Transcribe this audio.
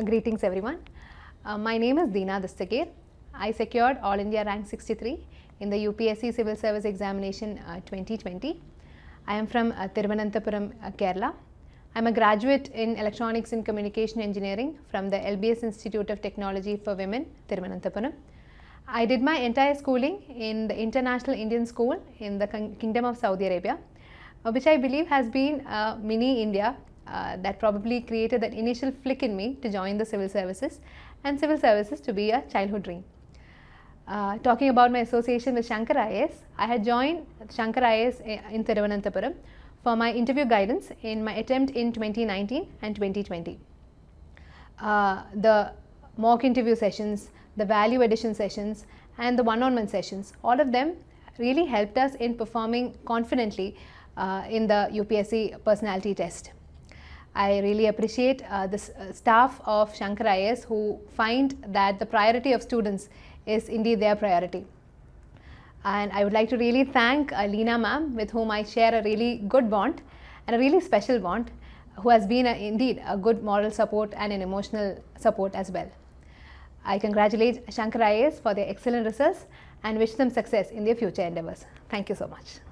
Uh, greetings everyone. Uh, my name is Dina Dastagir. I secured All India rank 63 in the UPSC Civil Service Examination uh, 2020. I am from uh, Thiruvananthapuram, uh, Kerala. I am a graduate in Electronics and Communication Engineering from the LBS Institute of Technology for Women, Thiruvananthapuram. I did my entire schooling in the International Indian School in the Kingdom of Saudi Arabia, uh, which I believe has been mini India uh, that probably created that initial flick in me to join the civil services and civil services to be a childhood dream. Uh, talking about my association with Shankar IAS, I had joined Shankar IAS in Thiruvananthapuram for my interview guidance in my attempt in 2019 and 2020. Uh, the mock interview sessions, the value addition sessions and the one-on-one sessions, all of them really helped us in performing confidently uh, in the UPSC personality test. I really appreciate uh, the uh, staff of Shankar IS who find that the priority of students is indeed their priority. And I would like to really thank uh, Lina ma'am with whom I share a really good bond and a really special bond who has been a, indeed a good moral support and an emotional support as well. I congratulate Shankar IAS for their excellent results and wish them success in their future endeavors. Thank you so much.